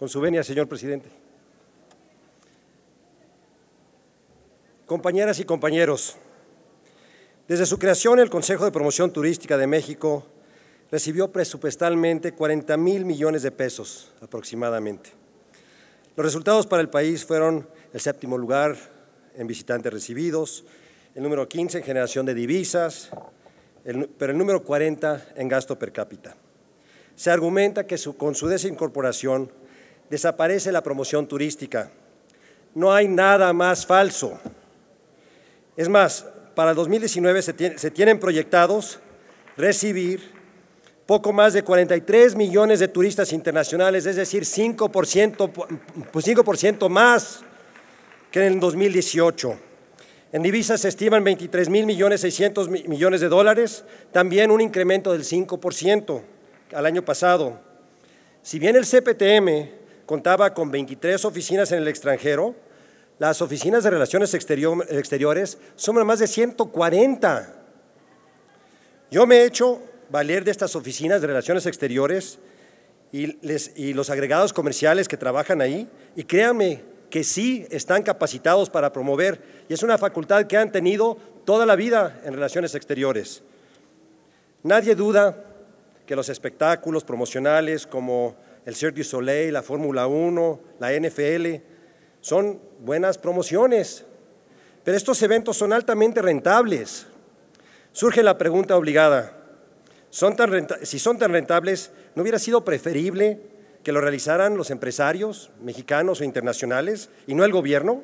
Con su venia, señor presidente. Compañeras y compañeros, desde su creación el Consejo de Promoción Turística de México recibió presupuestalmente 40 mil millones de pesos aproximadamente. Los resultados para el país fueron el séptimo lugar en visitantes recibidos, el número 15 en generación de divisas, pero el número 40 en gasto per cápita. Se argumenta que con su desincorporación desaparece la promoción turística. No hay nada más falso. Es más, para el 2019 se, tienen proyectados recibir poco más de 43 millones de turistas internacionales, es decir, 5%, 5 pues más que en el 2018. En divisas se estiman 23 mil millones 600 millones de dólares, también un incremento del 5% al año pasado. Si bien el CPTM contaba con 23 oficinas en el extranjero. Las oficinas de relaciones exteriores suman más de 140. Yo me he hecho valer de estas oficinas de relaciones exteriores y, y los agregados comerciales que trabajan ahí y créanme que sí están capacitados para promover y es una facultad que han tenido toda la vida en relaciones exteriores. Nadie duda que los espectáculos promocionales como el Cirque du Soleil, la Fórmula 1, la NFL. Son buenas promociones, pero estos eventos son altamente rentables. Surge la pregunta obligada, ¿son tan si son tan rentables, ¿no hubiera sido preferible que lo realizaran los empresarios mexicanos o internacionales y no el gobierno?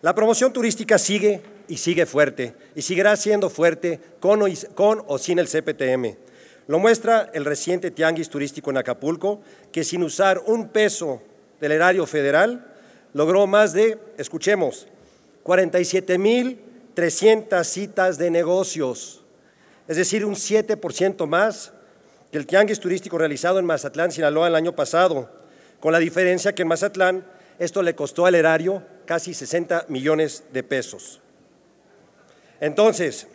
La promoción turística sigue y sigue fuerte y seguirá siendo fuerte con o sin el CPTM. Lo muestra el reciente tianguis turístico en Acapulco, que sin usar un peso del erario federal, logró más de, escuchemos, 47.300 citas de negocios, es decir, un 7% más que el tianguis turístico realizado en Mazatlán, Sinaloa, el año pasado, con la diferencia que en Mazatlán esto le costó al erario casi 60 millones de pesos. Entonces,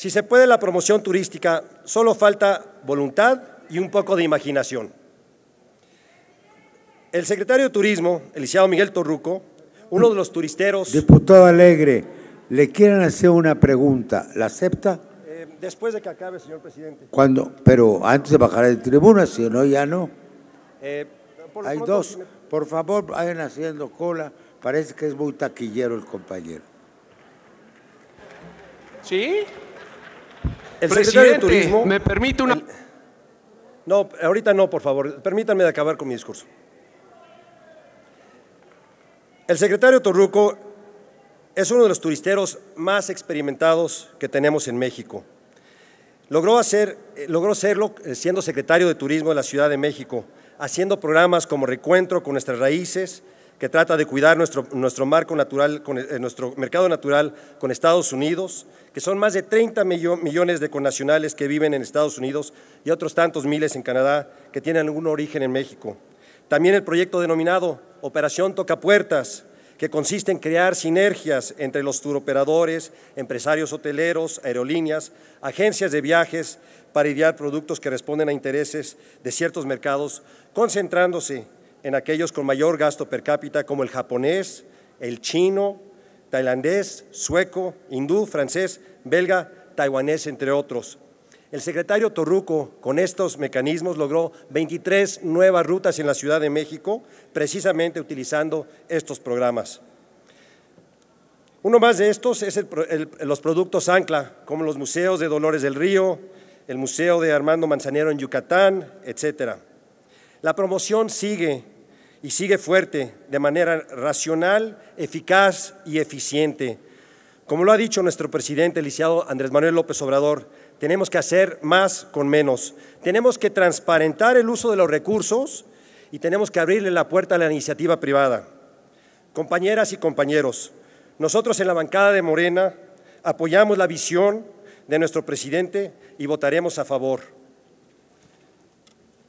si se puede la promoción turística, solo falta voluntad y un poco de imaginación. El secretario de Turismo, el Miguel Torruco, uno de los turisteros... Diputado Alegre, le quieren hacer una pregunta, ¿la acepta? Eh, después de que acabe, señor presidente. Pero antes de bajar de tribuna, si no, ya no. Eh, Hay dos, por favor, vayan haciendo cola, parece que es muy taquillero el compañero. ¿Sí? el secretario de Turismo... me permite una... no, ahorita no, por favor. Permítanme acabar con mi discurso. El secretario Torruco es uno de los turisteros más experimentados que tenemos en México. Logró, hacer, eh, logró serlo eh, siendo secretario de Turismo de la Ciudad de México, haciendo programas como Recuentro con nuestras raíces, que trata de cuidar nuestro, nuestro marco natural, con, eh, nuestro mercado natural con Estados Unidos, que son más de 30 millones de connacionales que viven en Estados Unidos y otros tantos miles en Canadá que tienen algún origen en México. También el proyecto denominado Operación Tocapuertas, que consiste en crear sinergias entre los turoperadores, empresarios hoteleros, aerolíneas, agencias de viajes para idear productos que responden a intereses de ciertos mercados, concentrándose en aquellos con mayor gasto per cápita como el japonés, el chino, tailandés, sueco, hindú, francés, belga, taiwanés, entre otros. El secretario Torruco, con estos mecanismos, logró 23 nuevas rutas en la Ciudad de México, precisamente utilizando estos programas. Uno más de estos es los productos ancla, como los museos de Dolores del Río, el Museo de Armando Manzanero en Yucatán, etc. La promoción sigue y sigue fuerte de manera racional, eficaz y eficiente. Como lo ha dicho nuestro presidente, licenciado Andrés Manuel López Obrador, tenemos que hacer más con menos. Tenemos que transparentar el uso de los recursos y tenemos que abrirle la puerta a la iniciativa privada. Compañeras y compañeros, nosotros en la bancada de Morena apoyamos la visión de nuestro presidente y votaremos a favor.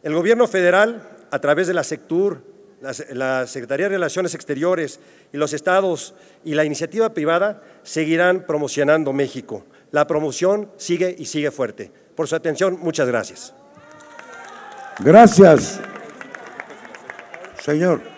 El gobierno federal, a través de la SECTUR, la, Secretaría de Relaciones Exteriores y los estados y la iniciativa privada seguirán promocionando México. La promoción sigue y sigue fuerte. Por su atención, muchas gracias. Gracias, señor.